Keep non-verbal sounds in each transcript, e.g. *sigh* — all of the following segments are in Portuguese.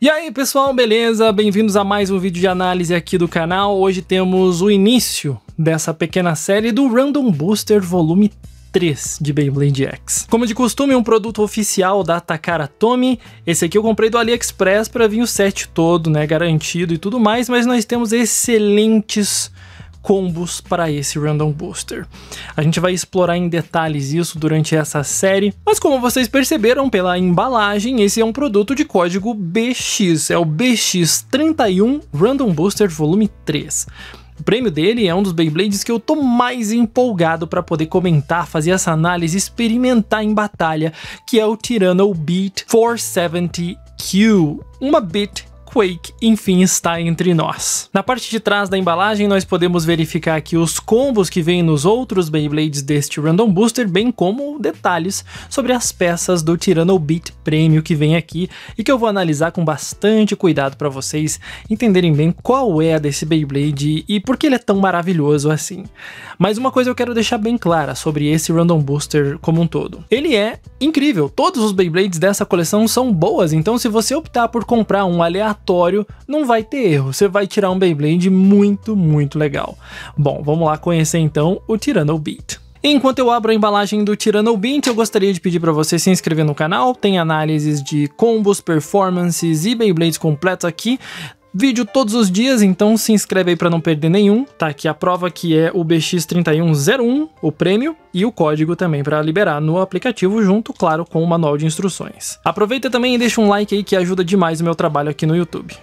E aí pessoal, beleza? Bem-vindos a mais um vídeo de análise aqui do canal. Hoje temos o início dessa pequena série do Random Booster Volume 3 de Beyblade X. Como de costume, um produto oficial da Takara Tomy. Esse aqui eu comprei do AliExpress para vir o set todo, né, garantido e tudo mais, mas nós temos excelentes combos para esse Random Booster. A gente vai explorar em detalhes isso durante essa série, mas como vocês perceberam pela embalagem, esse é um produto de código BX, é o BX31 Random Booster Volume 3. O prêmio dele é um dos Beyblades que eu tô mais empolgado para poder comentar, fazer essa análise, experimentar em batalha, que é o Tyranno Beat 470Q, uma Bit Quake enfim está entre nós. Na parte de trás da embalagem nós podemos verificar aqui os combos que vêm nos outros Beyblades deste Random Booster, bem como detalhes sobre as peças do Tyranno Beat Premium que vem aqui e que eu vou analisar com bastante cuidado para vocês entenderem bem qual é a desse Beyblade e por que ele é tão maravilhoso assim. Mas uma coisa eu quero deixar bem clara sobre esse Random Booster como um todo. Ele é incrível, todos os Beyblades dessa coleção são boas, então se você optar por comprar um aleatório aleatório, não vai ter erro. Você vai tirar um Beyblade muito, muito legal. Bom, vamos lá conhecer então o Tirano Beat. Enquanto eu abro a embalagem do Tirano Beat, eu gostaria de pedir para você se inscrever no canal. Tem análises de combos, performances e Beyblades completos aqui vídeo todos os dias, então se inscreve aí para não perder nenhum. Tá aqui a prova que é o BX3101, o prêmio, e o código também para liberar no aplicativo junto, claro, com o manual de instruções. Aproveita também e deixa um like aí que ajuda demais o meu trabalho aqui no YouTube.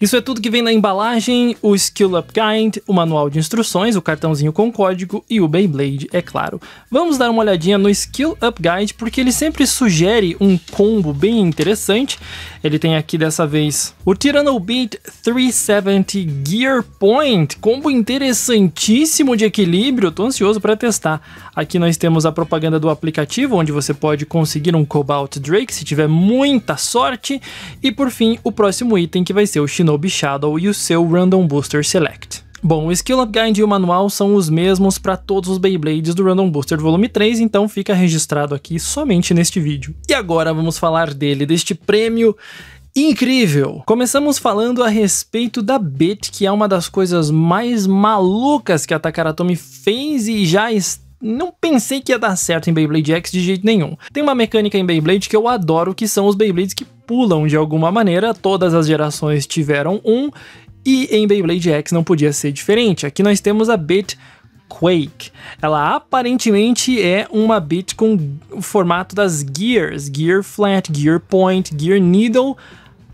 Isso é tudo que vem na embalagem, o Skill Up Guide, o manual de instruções, o cartãozinho com código e o Beyblade, é claro. Vamos dar uma olhadinha no Skill Up Guide porque ele sempre sugere um combo bem interessante. Ele tem aqui dessa vez o Tyranno Beat 370 Gear Point, combo interessantíssimo de equilíbrio, tô ansioso para testar. Aqui nós temos a propaganda do aplicativo, onde você pode conseguir um Cobalt Drake se tiver muita sorte. E por fim, o próximo item que vai ser o Shinobi Shinobi Shadow e o seu Random Booster Select. Bom, o Skill Up Guide e o manual são os mesmos para todos os Beyblades do Random Booster Volume 3, então fica registrado aqui somente neste vídeo. E agora vamos falar dele, deste prêmio incrível! Começamos falando a respeito da Bit, que é uma das coisas mais malucas que a Takaratomi fez e já está não pensei que ia dar certo em Beyblade X de jeito nenhum. Tem uma mecânica em Beyblade que eu adoro, que são os Beyblades que pulam de alguma maneira, todas as gerações tiveram um, e em Beyblade X não podia ser diferente. Aqui nós temos a Bit Quake. Ela aparentemente é uma bit com o formato das gears, gear flat, gear point, gear needle,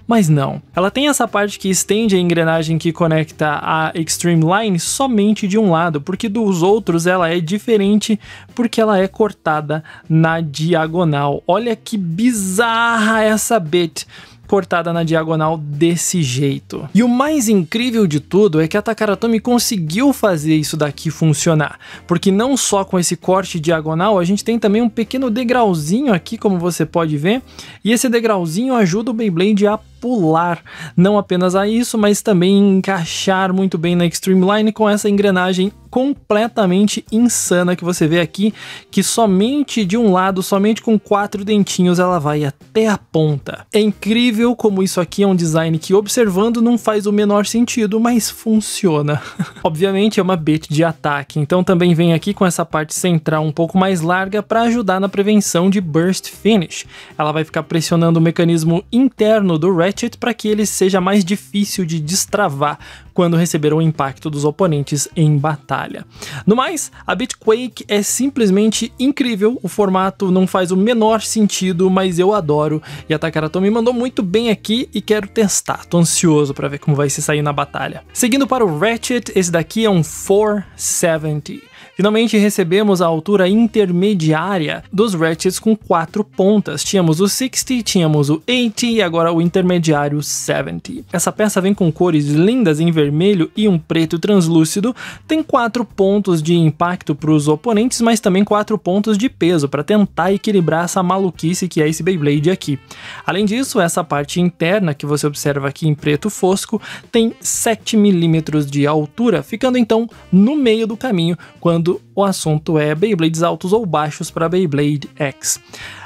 mas não. Ela tem essa parte que estende a engrenagem que conecta a Extreme Line somente de um lado, porque dos outros ela é diferente porque ela é cortada na diagonal. Olha que bizarra essa bit cortada na diagonal desse jeito. E o mais incrível de tudo é que a Takaratomi conseguiu fazer isso daqui funcionar, porque não só com esse corte diagonal, a gente tem também um pequeno degrauzinho aqui, como você pode ver, e esse degrauzinho ajuda o Beyblade a pular não apenas a isso, mas também encaixar muito bem na Extreme Line com essa engrenagem completamente insana que você vê aqui, que somente de um lado, somente com quatro dentinhos, ela vai até a ponta. É incrível como isso aqui é um design que, observando, não faz o menor sentido, mas funciona. *laughs* Obviamente é uma bit de ataque, então também vem aqui com essa parte central um pouco mais larga para ajudar na prevenção de burst finish. Ela vai ficar pressionando o mecanismo interno do rack Ratchet para que ele seja mais difícil de destravar quando receber o impacto dos oponentes em batalha. No mais, a Bitquake é simplesmente incrível, o formato não faz o menor sentido, mas eu adoro e a Takarato me mandou muito bem aqui e quero testar, tô ansioso para ver como vai se sair na batalha. Seguindo para o Ratchet, esse daqui é um 470. Finalmente recebemos a altura intermediária dos ratchets com quatro pontas. Tínhamos o 60, tínhamos o 80 e agora o intermediário 70. Essa peça vem com cores lindas em vermelho e um preto translúcido, tem quatro pontos de impacto para os oponentes, mas também quatro pontos de peso para tentar equilibrar essa maluquice que é esse Beyblade aqui. Além disso, essa parte interna que você observa aqui em preto fosco tem 7 milímetros de altura, ficando então no meio do caminho quando o assunto é Beyblades altos ou baixos para Beyblade X.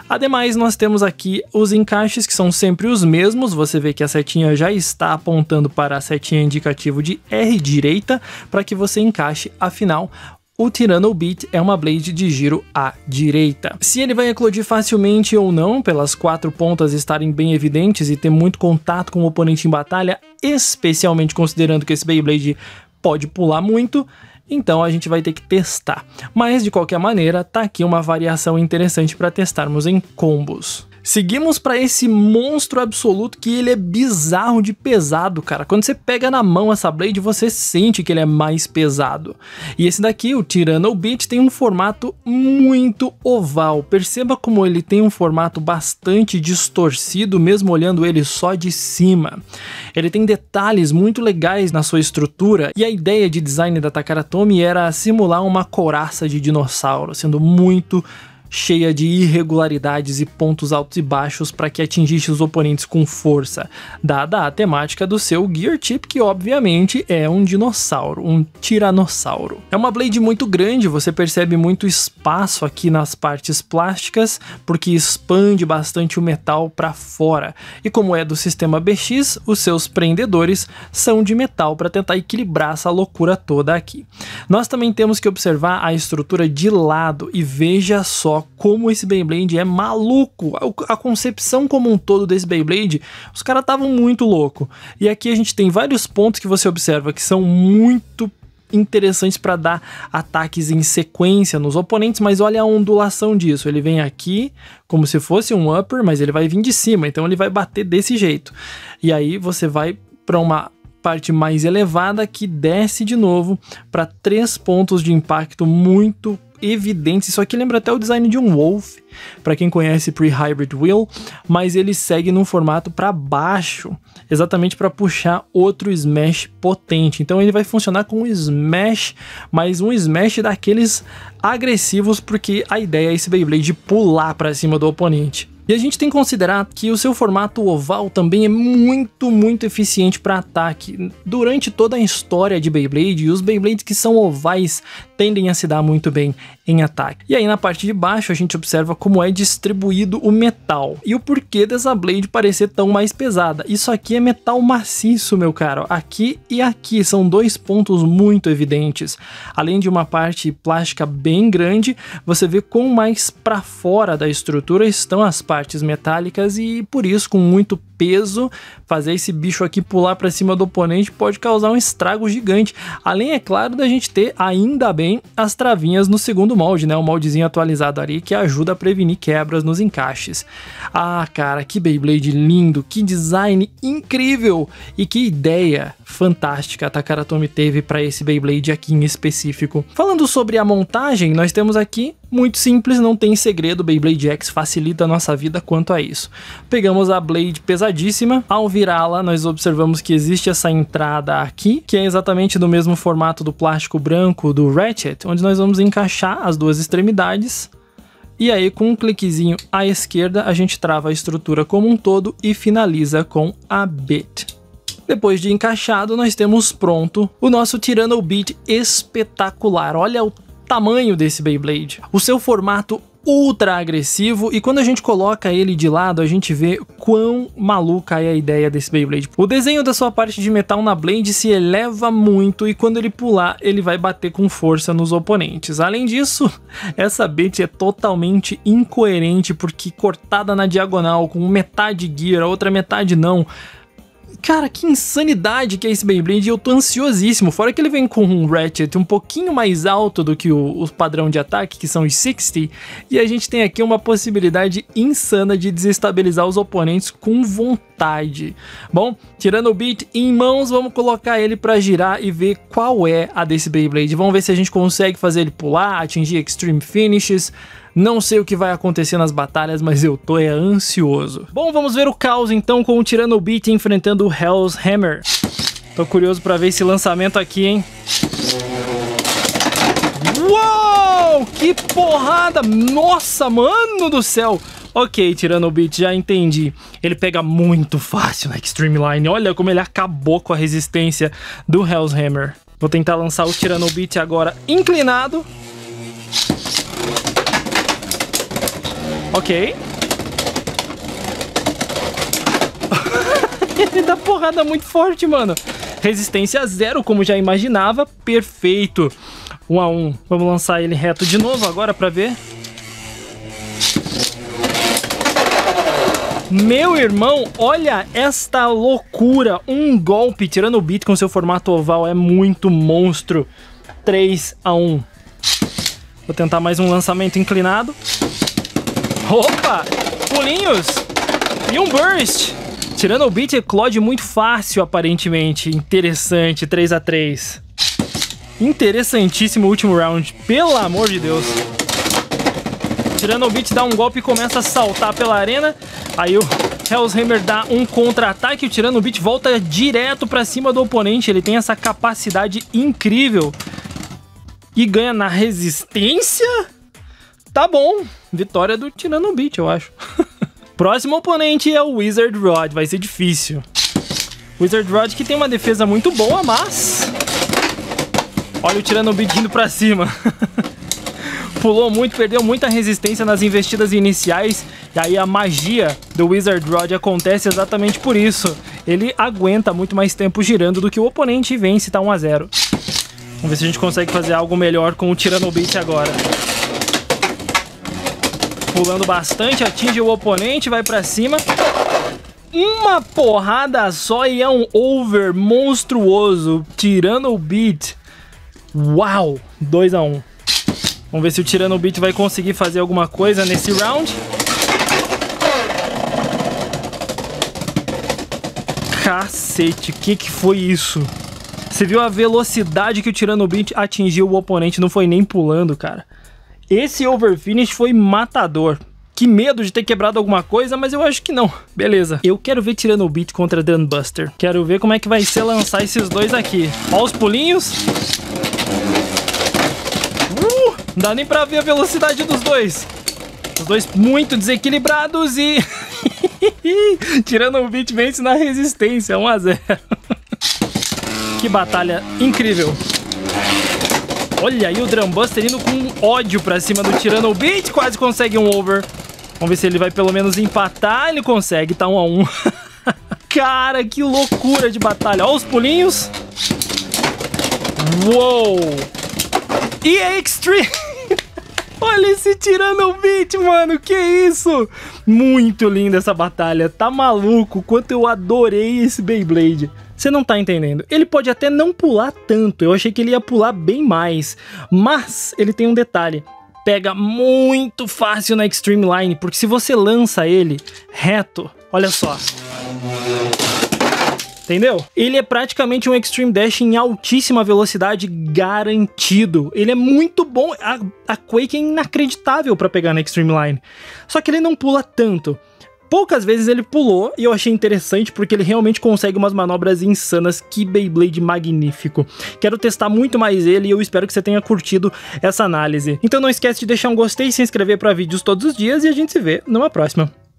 Ademais, nós temos aqui os encaixes que são sempre os mesmos. Você vê que a setinha já está apontando para a setinha indicativo de R direita para que você encaixe. Afinal, o Tirano Beat é uma blade de giro à direita. Se ele vai eclodir facilmente ou não, pelas quatro pontas estarem bem evidentes e ter muito contato com o oponente em batalha, especialmente considerando que esse Beyblade pode pular muito, então a gente vai ter que testar. Mas de qualquer maneira, tá aqui uma variação interessante para testarmos em combos. Seguimos para esse monstro absoluto que ele é bizarro de pesado, cara. Quando você pega na mão essa blade, você sente que ele é mais pesado. E esse daqui, o Tyrannobit, Beat, tem um formato muito oval. Perceba como ele tem um formato bastante distorcido, mesmo olhando ele só de cima. Ele tem detalhes muito legais na sua estrutura e a ideia de design da Takara Tomy era simular uma coraça de dinossauro, sendo muito cheia de irregularidades e pontos altos e baixos para que atingisse os oponentes com força, dada a temática do seu Gear Chip, que obviamente é um dinossauro, um tiranossauro. É uma blade muito grande, você percebe muito espaço aqui nas partes plásticas, porque expande bastante o metal para fora. E como é do sistema BX, os seus prendedores são de metal para tentar equilibrar essa loucura toda aqui. Nós também temos que observar a estrutura de lado e veja só como esse Beyblade é maluco. A, a concepção como um todo desse Beyblade, os caras estavam muito louco. E aqui a gente tem vários pontos que você observa que são muito interessantes para dar ataques em sequência nos oponentes, mas olha a ondulação disso. Ele vem aqui como se fosse um upper, mas ele vai vir de cima, então ele vai bater desse jeito. E aí você vai para uma parte mais elevada que desce de novo para três pontos de impacto muito evidentes. Isso aqui lembra até o design de um Wolf, para quem conhece Pre-Hybrid Wheel, mas ele segue num formato para baixo, exatamente para puxar outro smash potente. Então ele vai funcionar com um smash, mas um smash daqueles agressivos, porque a ideia é esse Beyblade pular para cima do oponente. E a gente tem que considerar que o seu formato oval também é muito, muito eficiente para ataque. Durante toda a história de Beyblade, os Beyblades que são ovais tendem a se dar muito bem em ataque. E aí na parte de baixo a gente observa como é distribuído o metal e o porquê dessa Blade parecer tão mais pesada. Isso aqui é metal maciço, meu caro. Aqui e aqui são dois pontos muito evidentes. Além de uma parte plástica bem grande, você vê quão mais para fora da estrutura estão as partes partes metálicas e por isso com muito peso, fazer esse bicho aqui pular para cima do oponente pode causar um estrago gigante. Além, é claro, da gente ter, ainda bem, as travinhas no segundo molde, né? O moldezinho atualizado ali que ajuda a prevenir quebras nos encaixes. Ah, cara, que Beyblade lindo, que design incrível e que ideia fantástica a Takaratomi teve para esse Beyblade aqui em específico. Falando sobre a montagem, nós temos aqui muito simples, não tem segredo, Beyblade X facilita a nossa vida quanto a isso. Pegamos a Blade pesadinha ao virá-la, nós observamos que existe essa entrada aqui, que é exatamente do mesmo formato do plástico branco do Ratchet, onde nós vamos encaixar as duas extremidades. E aí, com um cliquezinho à esquerda, a gente trava a estrutura como um todo e finaliza com a bit. Depois de encaixado, nós temos pronto o nosso Tirano Beat espetacular. Olha o tamanho desse Beyblade. O seu formato ultra agressivo e quando a gente coloca ele de lado, a gente vê quão maluca é a ideia desse Beyblade. O desenho da sua parte de metal na Blade se eleva muito e quando ele pular, ele vai bater com força nos oponentes. Além disso, *laughs* essa Blade é totalmente incoerente porque cortada na diagonal com metade gear, a outra metade não, Cara, que insanidade que é esse Beyblade. Eu tô ansiosíssimo. Fora que ele vem com um Ratchet um pouquinho mais alto do que o, o padrão de ataque, que são os 60. E a gente tem aqui uma possibilidade insana de desestabilizar os oponentes com vontade. Bom, tirando o beat em mãos, vamos colocar ele para girar e ver qual é a desse Beyblade. Vamos ver se a gente consegue fazer ele pular, atingir Extreme Finishes. Não sei o que vai acontecer nas batalhas, mas eu tô é ansioso. Bom, vamos ver o caos então com o Tirano Beat enfrentando o Hell's Hammer. Tô curioso para ver esse lançamento aqui, hein? Uou! Que porrada! Nossa, mano do céu! Ok, tirando o beat, já entendi. Ele pega muito fácil na Extreme Line. Olha como ele acabou com a resistência do Hell's Hammer. Vou tentar lançar o Tirano Beat agora inclinado. Ok. *laughs* Ele dá porrada muito forte, mano. Resistência zero, como já imaginava. Perfeito. 1 um a 1. Um. Vamos lançar ele reto de novo agora para ver. Meu irmão, olha esta loucura. Um golpe tirando o beat com seu formato oval é muito monstro. 3 a 1. Vou tentar mais um lançamento inclinado. Opa! Pulinhos! E um burst! Tirando o beat, eclode muito fácil, aparentemente. Interessante, 3 a 3 Interessantíssimo último round, pelo amor de Deus. Tirando o beat, dá um golpe e começa a saltar pela arena. Aí o Hellshammer dá um contra-ataque. O Tirando o beat volta direto para cima do oponente. Ele tem essa capacidade incrível. E ganha na resistência? Tá bom, vitória do tiranobit Beat, eu acho. *laughs* Próximo oponente é o Wizard Rod, vai ser difícil. Wizard Rod que tem uma defesa muito boa, mas... Olha o tiranobit Beat indo pra cima. *laughs* Pulou muito, perdeu muita resistência nas investidas iniciais. E aí a magia do Wizard Rod acontece exatamente por isso. Ele aguenta muito mais tempo girando do que o oponente e vence, tá 1x0. Vamos ver se a gente consegue fazer algo melhor com o tiranobit agora pulando bastante, atinge o oponente, vai pra cima. Uma porrada só e é um over monstruoso, tirando o beat. Uau! 2 a 1 um. Vamos ver se o tirando o beat vai conseguir fazer alguma coisa nesse round. Cacete, que que foi isso? Você viu a velocidade que o Tirano Beat atingiu o oponente, não foi nem pulando, cara. Esse overfinish foi matador. Que medo de ter quebrado alguma coisa, mas eu acho que não. Beleza. Eu quero ver tirando o beat contra Dunbuster. Quero ver como é que vai ser lançar esses dois aqui. Ó os pulinhos. Uh, não dá nem pra ver a velocidade dos dois. Os dois muito desequilibrados e... *laughs* tirando o beat vence na resistência. 1 a 0 *laughs* Que batalha incrível. Olha aí o Drumbuster indo com ódio pra cima do Tirano. O Beat quase consegue um over. Vamos ver se ele vai pelo menos empatar. Ele consegue, tá um a um. *laughs* Cara, que loucura de batalha. Olha os pulinhos. Uou! E é Extreme... Olha esse Tiranovit, mano, que isso? Muito linda essa batalha, tá maluco? Quanto eu adorei esse Beyblade. Você não tá entendendo. Ele pode até não pular tanto, eu achei que ele ia pular bem mais. Mas ele tem um detalhe, pega muito fácil na Extreme Line, porque se você lança ele reto, olha só entendeu? Ele é praticamente um Extreme Dash em altíssima velocidade garantido. Ele é muito bom. A, a Quake é inacreditável para pegar na Extreme Line. Só que ele não pula tanto. Poucas vezes ele pulou e eu achei interessante porque ele realmente consegue umas manobras insanas. Que Beyblade magnífico! Quero testar muito mais ele e eu espero que você tenha curtido essa análise. Então não esquece de deixar um gostei, se inscrever para vídeos todos os dias e a gente se vê numa próxima.